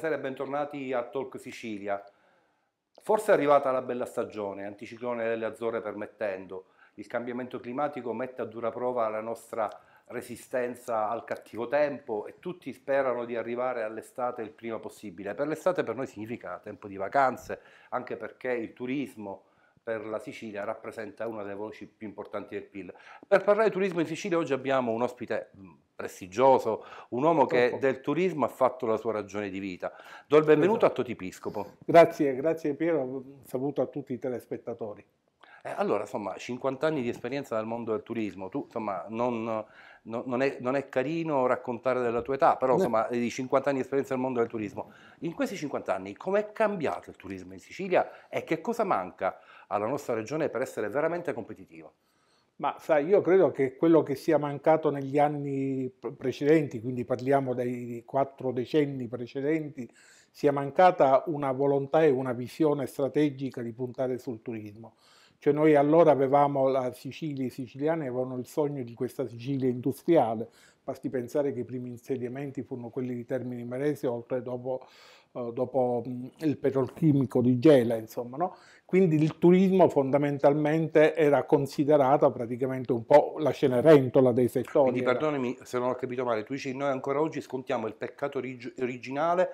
buonasera e bentornati a Talk Sicilia. Forse è arrivata la bella stagione, anticiclone delle Azzorre permettendo. Il cambiamento climatico mette a dura prova la nostra resistenza al cattivo tempo e tutti sperano di arrivare all'estate il prima possibile. Per l'estate per noi significa tempo di vacanze, anche perché il turismo per la Sicilia rappresenta una delle voci più importanti del PIL. Per parlare di turismo in Sicilia oggi abbiamo un ospite prestigioso, un uomo che del turismo ha fatto la sua ragione di vita. Do il benvenuto esatto. a Totipiscopo. Grazie, grazie Piero, saluto a tutti i telespettatori. Eh, allora, insomma, 50 anni di esperienza nel mondo del turismo, tu, insomma, non, no, non, è, non, è, carino raccontare della tua età, però, insomma, di 50 anni di esperienza nel mondo del turismo. In questi 50 anni, com'è cambiato il turismo in Sicilia e che cosa manca alla nostra regione per essere veramente competitiva? Ma sai, io credo che quello che sia mancato negli anni precedenti, quindi parliamo dei quattro decenni precedenti, sia mancata una volontà e una visione strategica di puntare sul turismo. Cioè noi allora avevamo la Sicilia, i siciliani avevano il sogno di questa Sicilia industriale, basti pensare che i primi insediamenti furono quelli di Termini Maresi, oltre dopo, eh, dopo il petrolchimico di Gela, insomma, no? Quindi il turismo fondamentalmente era considerato praticamente un po' la cenerentola dei settori. Quindi perdonami se non ho capito male, tu dici noi ancora oggi scontiamo il peccato originale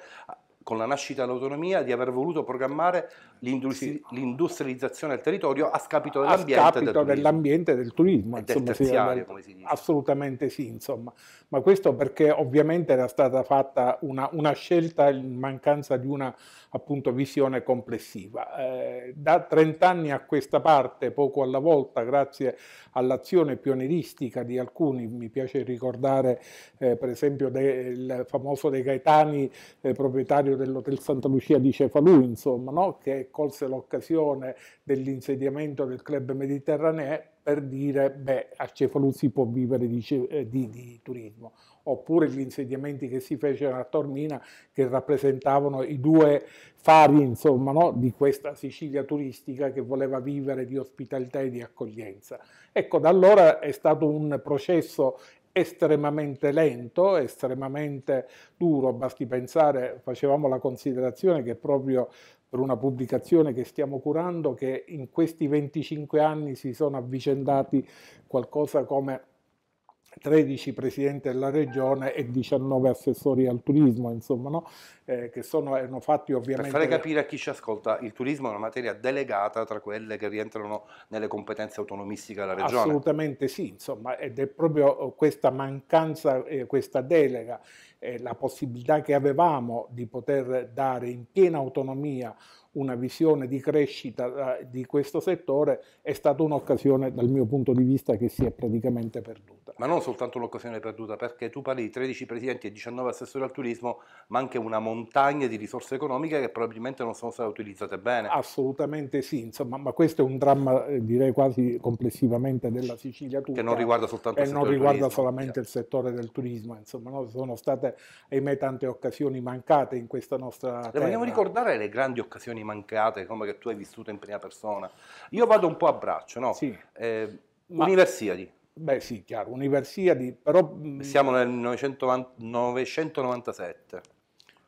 con la nascita dell'autonomia di aver voluto programmare l'industri- l'industrializzazione del territorio a scapito dell'ambiente. A scapito del dell'ambiente e del turismo, e del insomma, terziario, sì, come si dice. Assolutamente sì, insomma. Ma questo perché ovviamente era stata fatta una, una scelta in mancanza di una appunto, visione complessiva. Eh, da 30 anni a questa parte, poco alla volta, grazie all'azione pionieristica di alcuni, mi piace ricordare eh, per esempio de, il famoso De Gaetani, eh, proprietario dell'Hotel Santa Lucia di Cefalù, insomma, no? che colse l'occasione dell'insediamento del club mediterraneo per dire beh a Cefalù si può vivere di, eh, di, di turismo oppure gli insediamenti che si fecero a Tormina che rappresentavano i due fari insomma, no? di questa Sicilia turistica che voleva vivere di ospitalità e di accoglienza. Ecco, da allora è stato un processo estremamente lento, estremamente duro, basti pensare, facevamo la considerazione che proprio per una pubblicazione che stiamo curando che in questi 25 anni si sono avvicendati qualcosa come 13 presidenti della regione e 19 assessori al turismo, insomma, no? eh, che sono, erano fatti ovviamente... Per fare capire a chi ci ascolta, il turismo è una materia delegata tra quelle che rientrano nelle competenze autonomistiche della regione. Assolutamente sì, insomma, ed è proprio questa mancanza, eh, questa delega eh, la possibilità che avevamo di poter dare in piena autonomia una visione di crescita eh, di questo settore è stata un'occasione dal mio punto di vista che si è praticamente perduta. Ma non soltanto un'occasione perduta, perché tu parli di 13 presidenti e 19 assessori al turismo, ma anche una montagna di risorse economiche che probabilmente non sono state utilizzate bene. Assolutamente sì, insomma, ma questo è un dramma eh, direi quasi complessivamente della Sicilia tutta. Che non riguarda soltanto il settore E non riguarda solamente cioè. il settore del turismo, insomma, no? sono state ahimè tante occasioni mancate in questa nostra... Le terra. vogliamo ricordare le grandi occasioni mancate, come che tu hai vissuto in prima persona. Io vado un po' a braccio, no? Sì. Eh, Universiadi. Beh sì, chiaro, Universiadi, però... Mm, Siamo nel 990, 997.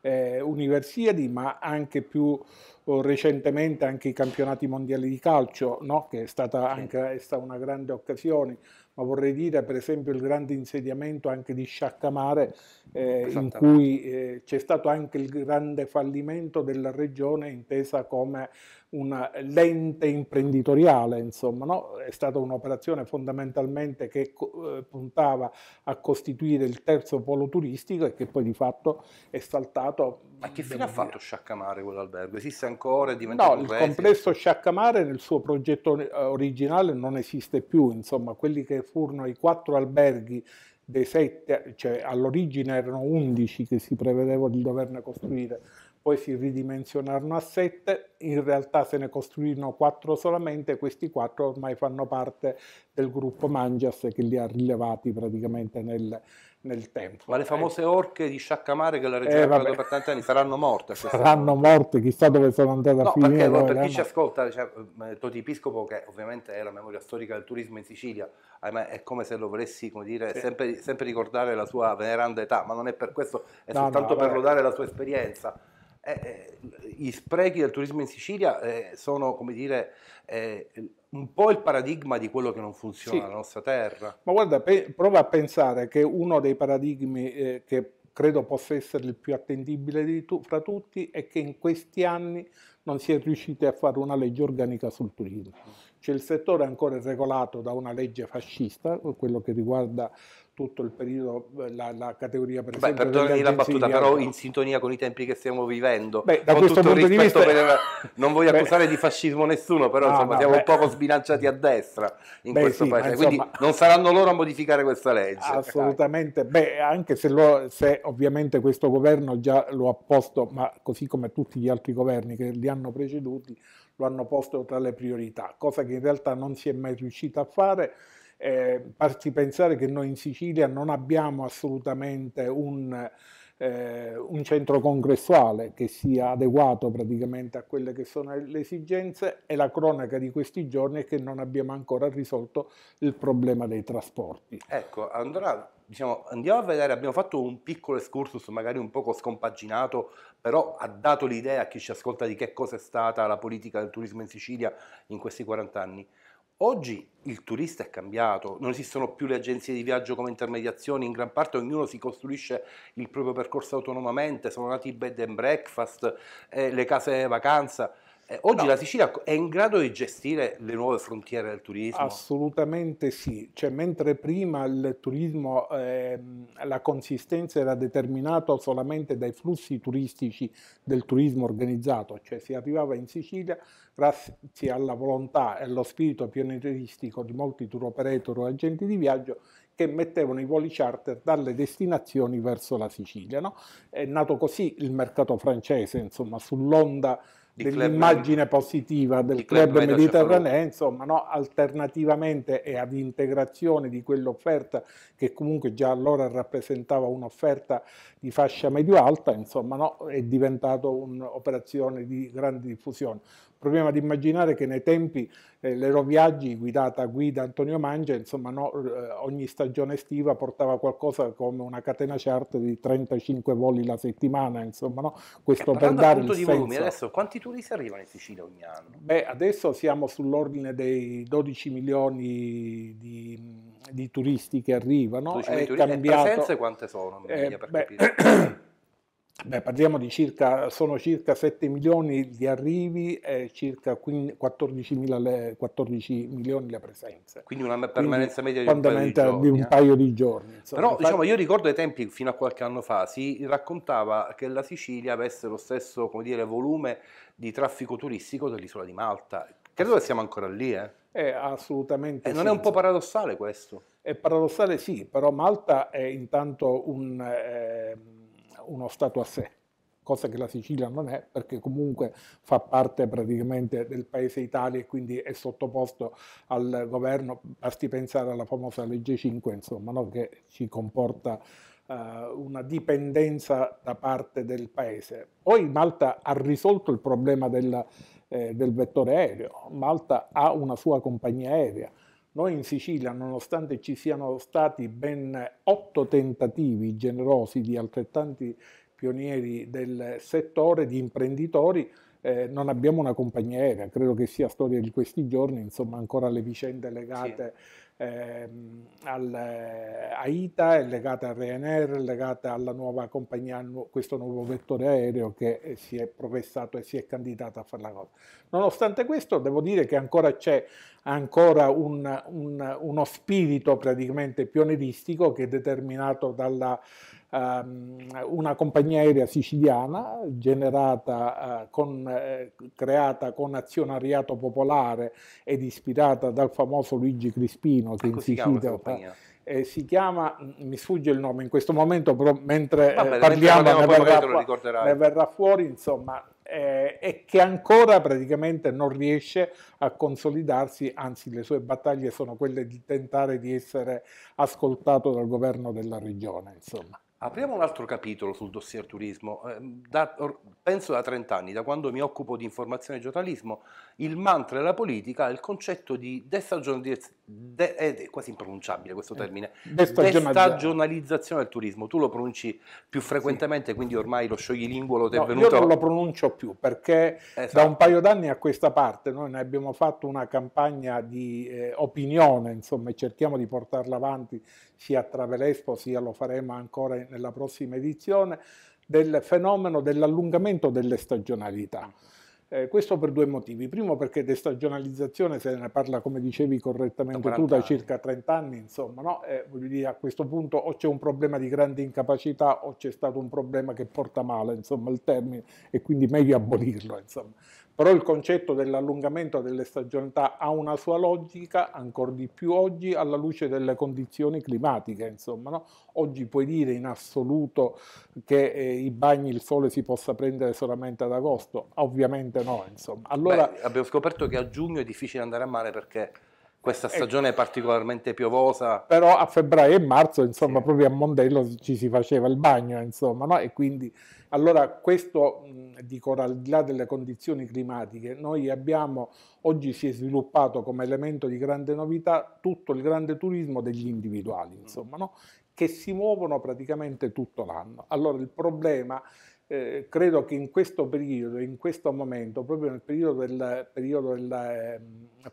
Eh, universiadi, ma anche più oh, recentemente anche i campionati mondiali di calcio, no? che è stata anche è stata una grande occasione ma vorrei dire per esempio il grande insediamento anche di Sciaccamare, eh, in cui eh, c'è stato anche il grande fallimento della regione intesa come un lente imprenditoriale, insomma, no? è stata un'operazione fondamentalmente che eh, puntava a costituire il terzo polo turistico e che poi di fatto è saltato. Ma che fine ha fatto dire. Sciaccamare quell'albergo? Esiste ancora? È diventato no, il complesso Sciaccamare nel suo progetto eh, originale non esiste più, insomma, quelli che furono i quattro alberghi dei sette, cioè all'origine erano undici che si prevedeva di doverne costruire poi si ridimensionarono a 7, in realtà se ne costruirono 4 solamente, questi 4 ormai fanno parte del gruppo Mangias che li ha rilevati praticamente nel, nel tempo. Ma le famose ecco. orche di Sciaccamare che la regione eh, ha guardato per tanti anni saranno morte? Saranno morte, chissà dove sono andate a no, finire. Perché, per chi ci ascolta, cioè, eh, Toti Piscopo, che ovviamente è la memoria storica del turismo in Sicilia, è come se lo volessi come dire, sì. sempre, sempre, ricordare la sua veneranda età, ma non è per questo, è no, soltanto no, per beh. lodare la sua esperienza. Eh, eh, gli sprechi del turismo in Sicilia eh, sono, come dire, eh, un po' il paradigma di quello che non funziona sì. nella nostra terra. Ma guarda, pe- prova a pensare che uno dei paradigmi eh, che credo possa essere il più attendibile tu- fra tutti è che in questi anni non si è riusciti a fare una legge organica sul turismo. Cioè il settore è ancora regolato da una legge fascista, quello che riguarda tutto il periodo, eh, la, la categoria per esempio... Beh, perdonami la battuta, però in sintonia con i tempi che stiamo vivendo. Beh, da con questo punto di vista... Per, non voglio accusare di fascismo nessuno, però no, insomma, no, siamo beh, un poco sbilanciati a destra in questo sì, paese, insomma, quindi non saranno loro a modificare questa legge. Assolutamente, beh, anche se, lo, se ovviamente questo governo già lo ha posto, ma così come tutti gli altri governi che li hanno preceduti, lo hanno posto tra le priorità, cosa che in realtà non si è mai riuscita a fare eh, farsi pensare che noi in Sicilia non abbiamo assolutamente un, eh, un, centro congressuale che sia adeguato praticamente a quelle che sono le esigenze e la cronaca di questi giorni è che non abbiamo ancora risolto il problema dei trasporti. Ecco, allora diciamo, andiamo a vedere, abbiamo fatto un piccolo excursus magari un poco scompaginato, però ha dato l'idea a chi ci ascolta di che cosa è stata la politica del turismo in Sicilia in questi 40 anni. Oggi il turista è cambiato, non esistono più le agenzie di viaggio come intermediazioni, in gran parte ognuno si costruisce il proprio percorso autonomamente, sono nati i bed and breakfast, eh, le case vacanza. Eh, oggi no. la Sicilia è in grado di gestire le nuove frontiere del turismo? Assolutamente sì, cioè, mentre prima il turismo, eh, la consistenza era determinata solamente dai flussi turistici del turismo organizzato, cioè si arrivava in Sicilia grazie alla volontà e allo spirito pionieristico di molti tour operator o agenti di viaggio che mettevano i voli charter dalle destinazioni verso la Sicilia. No? È nato così il mercato francese, insomma, sull'onda dell'immagine positiva del club, club mediterraneo, insomma, no? alternativamente e ad integrazione di quell'offerta che comunque già allora rappresentava un'offerta di fascia medio-alta, insomma, no? è diventato un'operazione di grande diffusione. Proviamo ad immaginare che nei tempi eh, l'Eroviaggi, guidata a guida Antonio Mangia, insomma, no, eh, ogni stagione estiva portava qualcosa come una catena chart di 35 voli la settimana, insomma, no? questo ecco, per dare il senso. Volumi, adesso quanti turisti arrivano in Sicilia ogni anno? Beh, adesso siamo sull'ordine dei 12 milioni di, di turisti che arrivano. 12 milioni turisti, cambiato... e presenze quante sono? Eh, beh, Beh, parliamo di circa, sono circa 7 milioni di arrivi e circa 14, le, 14 milioni le presenze. Quindi una permanenza media di un, di, giorni, di un, eh. paio di giorni. Insomma. Però diciamo, io ricordo ai tempi, fino a qualche anno fa, si raccontava che la Sicilia avesse lo stesso dire, volume di traffico turistico dell'isola di Malta. Credo che siamo ancora lì, eh? È eh, assolutamente. E eh, non è un po' paradossale questo? È paradossale sì, però Malta è intanto un... Eh, uno Stato a sé, cosa che la Sicilia non è perché comunque fa parte praticamente del paese Italia e quindi è sottoposto al governo, basti pensare alla famosa legge 5, insomma, no? che ci comporta eh, una dipendenza da parte del paese. Poi Malta ha risolto il problema della, eh, del vettore aereo, Malta ha una sua compagnia aerea, noi in Sicilia, nonostante ci siano stati ben otto tentativi generosi di altrettanti pionieri del settore, di imprenditori, eh, non abbiamo una compagnia aerea, credo che sia storia di questi giorni, insomma ancora le vicende legate sì ehm, al, eh, a ITA, è legata al Ryanair, è legata alla nuova compagnia, questo nuovo vettore aereo che eh, si è professato e si è candidato a fare la cosa. Nonostante questo devo dire che ancora c'è ancora un, un, uno spirito praticamente pionieristico che è determinato dalla Ehm, una compagnia aerea siciliana generata, eh, con, eh, creata con azionariato popolare ed ispirata dal famoso Luigi Crispino che ecco in Sicilia eh, si chiama, mm, mi sfugge il nome in questo momento, però mentre eh, Vabbè, eh, parliamo ne verrà, ne verrà, fuori, insomma, eh, e che ancora praticamente non riesce a consolidarsi, anzi le sue battaglie sono quelle di tentare di essere ascoltato dal governo della regione. Insomma. Apriamo un altro capitolo sul dossier turismo. Ehm, da, penso da 30 anni, da quando mi occupo di informazione e giornalismo, il mantra della politica è il concetto di destagionalizzazione, è quasi impronunciabile questo eh, termine, destagionalizzazione del turismo. Tu lo pronunci più frequentemente, sì. quindi ormai lo scioglilinguolo ti è no, venuto... Io non lo pronuncio più perché esatto. da un esatto. paio d'anni a questa parte noi ne abbiamo fatto una campagna di eh, opinione, insomma, e cerchiamo di portarla avanti sia a Travelespo sia lo faremo ancora nella prossima edizione, del fenomeno dell'allungamento delle stagionalità. Mm. Eh, questo per due motivi. Primo perché destagionalizzazione se ne parla, come dicevi correttamente tu, da anni. circa 30 anni, insomma, no? eh, dire, a questo punto o c'è un problema di grande incapacità o c'è stato un problema che porta male, insomma, il termine, e quindi meglio abolirlo, insomma. Però il concetto dell'allungamento delle stagionalità ha una sua logica, ancora di più oggi, alla luce delle condizioni climatiche. Insomma, no? Oggi puoi dire in assoluto che eh, i bagni il sole si possa prendere solamente ad agosto? Ovviamente no. Insomma. Allora, Beh, abbiamo scoperto che a giugno è difficile andare a mare perché questa eh, stagione è particolarmente piovosa. Però a febbraio e marzo, insomma, sì. proprio a Mondello ci si faceva il bagno, insomma, no? E quindi, allora, questo, dico, al di là delle condizioni climatiche, noi abbiamo, oggi si è sviluppato come elemento di grande novità tutto il grande turismo degli individuali, mm. insomma, no? Che si muovono praticamente tutto l'anno. Allora, il problema eh, credo che in questo periodo, in questo momento, proprio nel periodo, del, periodo del, eh,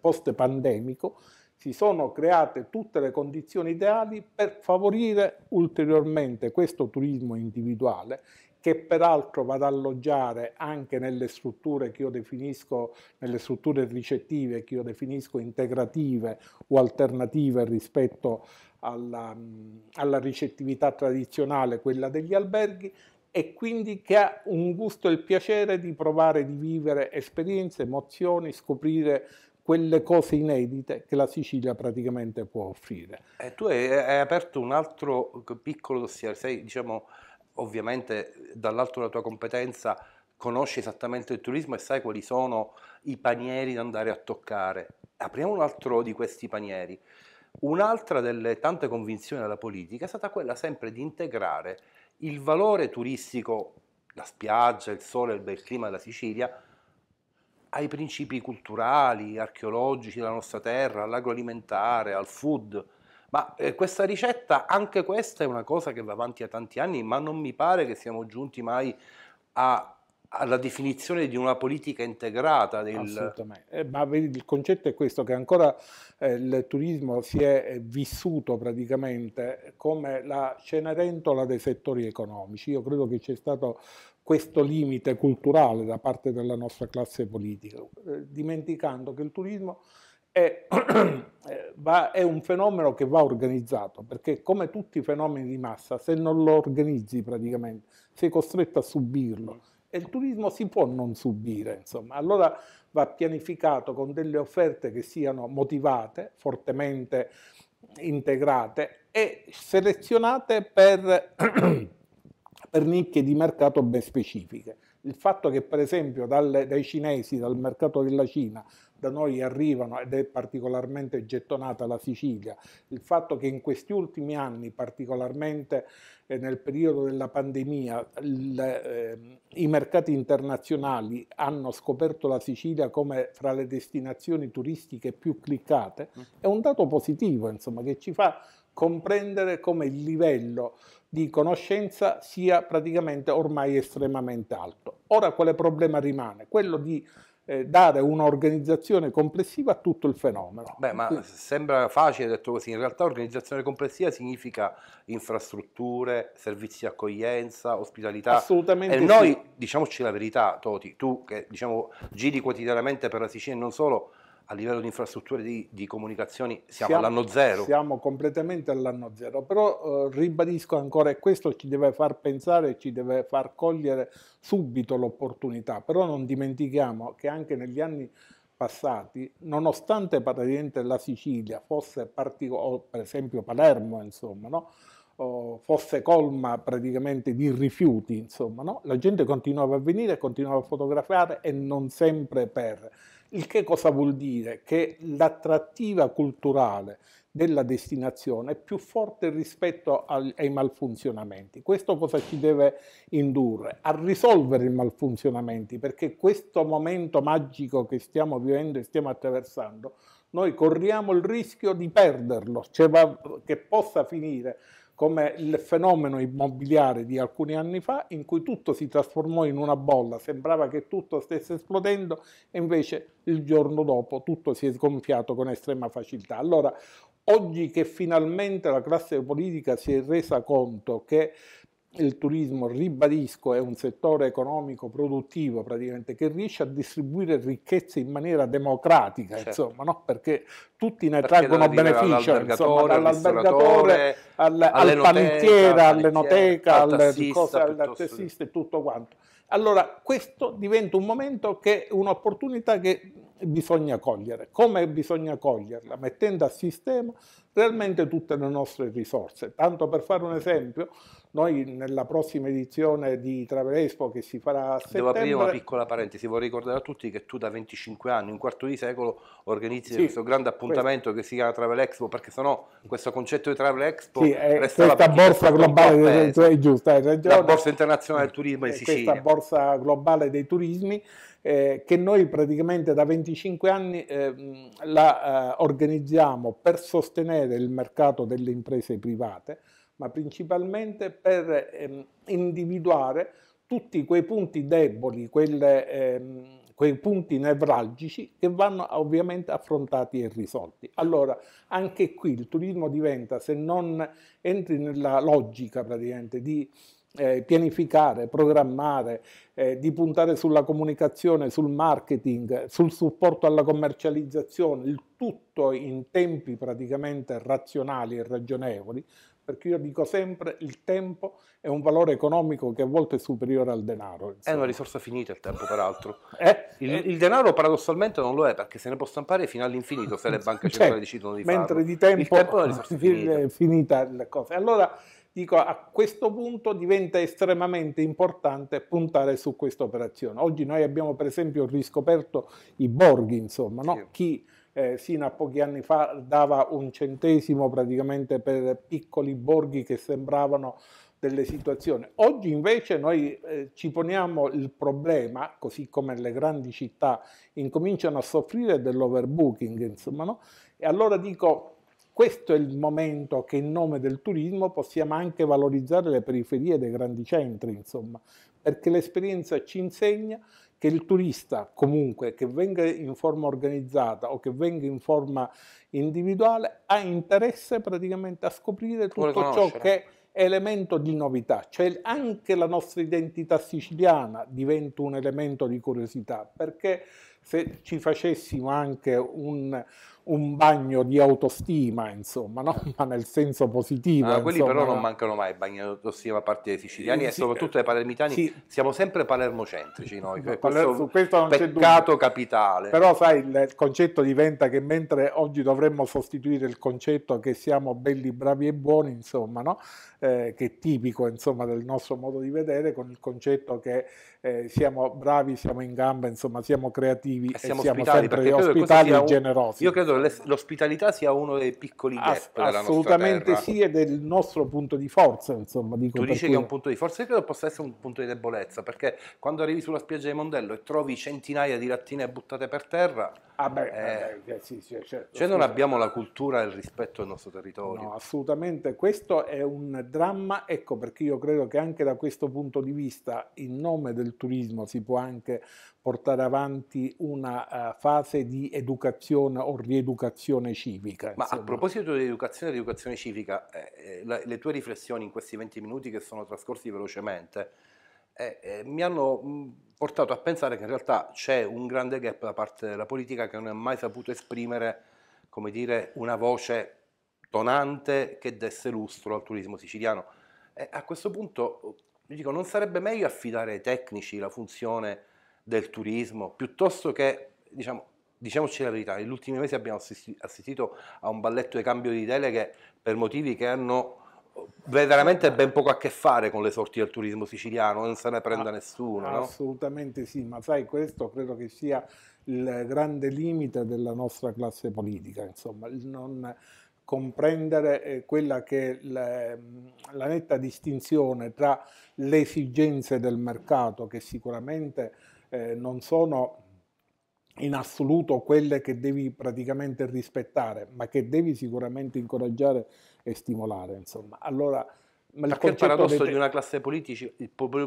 post-pandemico, si sono create tutte le condizioni ideali per favorire ulteriormente questo turismo individuale che peraltro va ad alloggiare anche nelle strutture che io definisco, nelle strutture ricettive che io definisco integrative o alternative rispetto alla, alla ricettività tradizionale, quella degli alberghi, e quindi che ha un gusto e il piacere di provare, di vivere esperienze, emozioni, scoprire quelle cose inedite che la Sicilia praticamente può offrire. Eh, tu hai, hai, aperto un altro piccolo dossier, sei diciamo ovviamente dall'alto della tua competenza conosci esattamente il turismo e sai quali sono i panieri da andare a toccare. Apriamo un altro di questi panieri. Un'altra delle tante convinzioni della politica è stata quella sempre di integrare il valore turistico, la spiaggia, il sole, il bel clima della Sicilia, ai principi culturali, archeologici della nostra terra, all'agroalimentare, al food. Ma eh, questa ricetta, anche questa è una cosa che va avanti da tanti anni, ma non mi pare che siamo giunti mai a alla definizione di una politica integrata. Del... Assolutamente, eh, ma il concetto è questo, che ancora eh, il turismo si è eh, vissuto praticamente come la cenerentola dei settori economici. Io credo che c'è stato questo limite culturale da parte della nostra classe politica, eh, dimenticando che il turismo è, eh, è un fenomeno che va organizzato, perché come tutti i fenomeni di massa, se non lo organizzi praticamente, sei costretto a subirlo e il turismo si può non subire, insomma. Allora va pianificato con delle offerte che siano motivate, fortemente integrate e selezionate per, per nicchie di mercato ben specifiche il fatto che per esempio dalle, dai cinesi, dal mercato della Cina, da noi arrivano ed è particolarmente gettonata la Sicilia, il fatto che in questi ultimi anni, particolarmente eh, nel periodo della pandemia, le, eh, i mercati internazionali hanno scoperto la Sicilia come fra le destinazioni turistiche più cliccate, mm. è un dato positivo insomma, che ci fa comprendere come il livello di conoscenza sia praticamente ormai estremamente alto. Ora quale problema rimane? Quello di eh, dare un'organizzazione complessiva a tutto il fenomeno. Beh, ma Quindi. sembra facile detto così, in realtà organizzazione complessiva significa infrastrutture, servizi di accoglienza, ospitalità. Assolutamente. E noi, diciamoci la verità, Toti, tu che diciamo, giri quotidianamente per la Sicilia e non solo, a livello di infrastrutture di, di comunicazioni siamo, siamo, all'anno zero. Siamo completamente all'anno zero, però eh, ribadisco ancora e questo ci deve far pensare, ci deve far cogliere subito l'opportunità, però non dimentichiamo che anche negli anni passati, nonostante praticamente la Sicilia fosse particolare, per esempio Palermo, insomma, no? fosse colma praticamente di rifiuti, insomma, no? la gente continuava a venire, continuava a fotografare e non sempre per. Il che cosa vuol dire? Che l'attrattiva culturale della destinazione è più forte rispetto ai malfunzionamenti. Questo cosa ci deve indurre? A risolvere i malfunzionamenti, perché questo momento magico che stiamo vivendo e stiamo attraversando, noi corriamo il rischio di perderlo, cioè che possa finire come il fenomeno immobiliare di alcuni anni fa in cui tutto si trasformò in una bolla, sembrava che tutto stesse esplodendo e invece il giorno dopo tutto si è sgonfiato con estrema facilità. Allora, oggi che finalmente la classe politica si è resa conto che il turismo, ribadisco, è un settore economico produttivo praticamente che riesce a distribuire ricchezze in maniera democratica, certo. insomma, no? perché tutti ne perché traggono beneficio, dall'albergatore al, al panettiera, all'enoteca, al, tassista, al tassista e tutto quanto. Allora, questo diventa un momento che è un'opportunità che bisogna cogliere. Come bisogna coglierla? Mettendo a sistema realmente tutte le nostre risorse. Tanto per fare un esempio, noi nella prossima edizione di Travel Expo che si farà a settembre... Devo aprire una piccola parentesi, vorrei ricordare a tutti che tu da 25 anni, un quarto di secolo, organizzi sì, questo grande appuntamento questo. che si chiama Travel Expo, perché sennò questo concetto di Travel Expo sì, resta questa borsa globale, è giusta, è regione, la borsa internazionale del turismo in Sicilia. Questa borsa globale dei turismi eh, che noi praticamente da 25 anni eh, la eh, organizziamo per sostenere il mercato delle imprese private, ma principalmente per ehm, individuare tutti quei punti deboli, quelle, ehm, quei punti nevralgici che vanno ovviamente affrontati e risolti. Allora, anche qui il turismo diventa, se non entri nella logica praticamente di eh, pianificare, programmare, eh, di puntare sulla comunicazione, sul marketing, sul supporto alla commercializzazione, il tutto in tempi praticamente razionali e ragionevoli, perché io dico sempre il tempo è un valore economico che a volte è superiore al denaro. Insomma. È una risorsa finita il tempo, peraltro. eh, il, eh. il, denaro paradossalmente non lo è, perché se ne può stampare fino all'infinito se le banche cioè, centrali cioè, decidono di mentre farlo. Mentre di tempo, il tempo è una risorsa finita. finita le cose. Allora Dico, a questo punto diventa estremamente importante puntare su questa operazione. Oggi noi abbiamo per esempio riscoperto i borghi, insomma, no? sì. chi eh, sino a pochi anni fa dava un centesimo praticamente per piccoli borghi che sembravano delle situazioni. Oggi invece noi eh, ci poniamo il problema, così come le grandi città incominciano a soffrire dell'overbooking, insomma, no? E allora dico, questo è il momento che in nome del turismo possiamo anche valorizzare le periferie dei grandi centri, insomma, perché l'esperienza ci insegna che il turista comunque che venga in forma organizzata o che venga in forma individuale ha interesse praticamente a scoprire tutto ciò che è elemento di novità, cioè anche la nostra identità siciliana diventa un elemento di curiosità, perché se ci facessimo anche un un bagno di autostima, insomma, no? Eh. ma nel senso positivo. Ah, quelli però non mancano mai bagni di autostima a parte dei siciliani eh, sì, e soprattutto dei palermitani. Sì. Siamo sempre palermocentrici noi. Cioè, questo, su questo non peccato c'è capitale. Però sai, il concetto diventa che mentre oggi dovremmo sostituire il concetto che siamo belli, bravi e buoni, insomma, no? eh, che è tipico insomma, del nostro modo di vedere, con il concetto che eh, siamo bravi, siamo in gamba, insomma, siamo creativi e siamo, e siamo ospitali, sempre ospitali e generosi. Io credo l'ospitalità sia uno dei piccoli gap Ass- assolutamente sì ed è il nostro punto di forza insomma dico, tu dici cui... che è un punto di forza io credo possa essere un punto di debolezza perché quando arrivi sulla spiaggia di Mondello e trovi centinaia di lattine buttate per terra ah beh, eh, eh, sì, sì, certo, cioè non abbiamo la cultura e il rispetto del nostro territorio no assolutamente questo è un dramma ecco perché io credo che anche da questo punto di vista in nome del turismo si può anche portare avanti una uh, fase di educazione o rieducazione civica. Ma a proposito di educazione e rieducazione civica, eh, eh, la, le tue riflessioni in questi 20 minuti che sono trascorsi velocemente eh, eh, mi hanno mm, portato a pensare che in realtà c'è un grande gap da parte della politica che non ha mai saputo esprimere come dire, una voce tonante che desse lustro al turismo siciliano. E a questo punto, dico, non sarebbe meglio affidare ai tecnici la funzione del turismo, piuttosto che, diciamo, diciamoci la verità, negli ultimi mesi abbiamo assistito a un balletto di cambio di deleghe per motivi che hanno eh, veramente ben poco a che fare con le sorti del turismo siciliano, non se ne prenda ah, nessuno. Assolutamente sì, ma sai, questo credo che sia il grande limite della nostra classe politica, insomma, il non comprendere eh, quella che è la, la netta distinzione tra le esigenze del mercato che sicuramente eh, non sono in assoluto quelle che devi praticamente rispettare, ma che devi sicuramente incoraggiare e stimolare. Insomma. Allora, ma Perché il, il paradosso di una classe politici,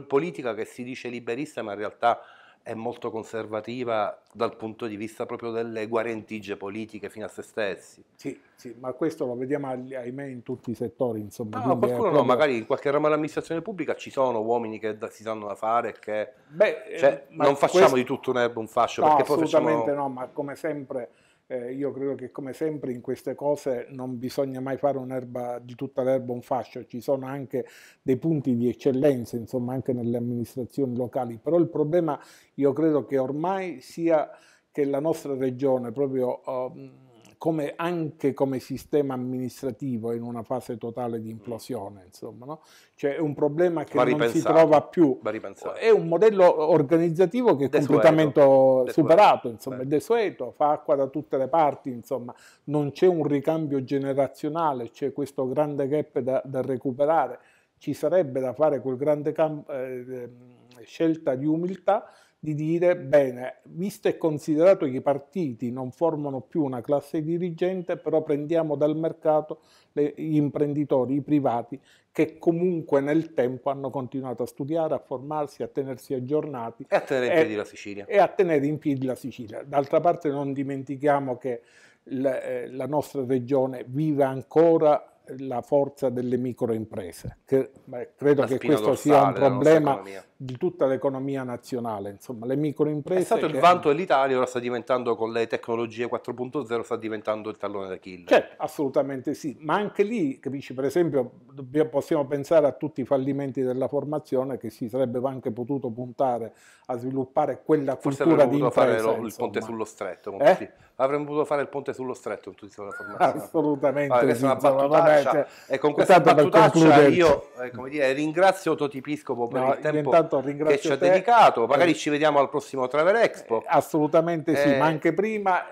politica che si dice liberista, ma in realtà è molto conservativa dal punto di vista proprio delle guarentigie politiche fino a se stessi. Sì, sì ma questo lo vediamo ahimè in tutti i settori. Insomma, no, qualcuno proprio... no, magari in qualche ramo dell'amministrazione pubblica ci sono uomini che da, si sanno da fare che Beh, cioè, eh, non facciamo questo... di tutto un erbo un fascio. No, assolutamente facciamo... no, ma come sempre eh, io credo che come sempre in queste cose non bisogna mai fare di tutta l'erba un fascio, ci sono anche dei punti di eccellenza, insomma, anche nelle amministrazioni locali, però il problema io credo che ormai sia che la nostra regione proprio... Eh, come, anche come sistema amministrativo in una fase totale di mm. implosione, insomma, no? cioè è un problema che non si trova più, è un modello organizzativo che è desueto. completamente superato, insomma, è desueto, fa acqua da tutte le parti, insomma, non c'è un ricambio generazionale, c'è questo grande gap da, da recuperare, ci sarebbe da fare quel grande eh, ehm, scelta di umiltà di dire bene, visto e considerato che i partiti non formano più una classe dirigente, però prendiamo dal mercato le, gli imprenditori, i privati, che comunque nel tempo hanno continuato a studiare, a formarsi, a tenersi aggiornati. E a tenere in piedi la Sicilia. E a tenere in piedi la Sicilia. D'altra parte non dimentichiamo che la, eh, la nostra regione vive ancora la forza delle microimprese. Che, beh, credo che questo sia un problema di tutta l'economia nazionale. Insomma, le microimprese. È stato il vanto dell'Italia, ora sta diventando con le tecnologie 4.0, sta diventando il tallone d'Achille. Certo, cioè, assolutamente sì, ma anche lì, capisci, per esempio, possiamo pensare a tutti i fallimenti della formazione che si sarebbe anche potuto puntare a sviluppare quella Forse cultura di impresa. Fare lo, il ponte sullo stretto, eh? avremmo potuto fare il ponte sullo stretto in tutta la formazione. Assolutamente. Allora, sì, una battuta, eh, cioè, e con questa battuta io eh, come dire, ringrazio Totipiscopo per no, il tempo che ci ha dedicato, magari eh, ci vediamo al prossimo Travel Expo. Eh, assolutamente sì, ma eh. anche prima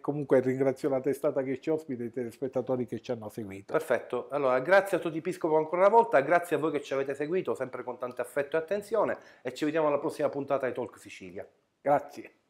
comunque ringrazio la testata che ci ospita e i telespettatori che ci hanno seguito. Perfetto, allora grazie a Totipiscopo ancora una volta, grazie a voi che ci avete seguito sempre con tanto affetto e attenzione e ci vediamo alla prossima puntata di Talk Sicilia. Grazie.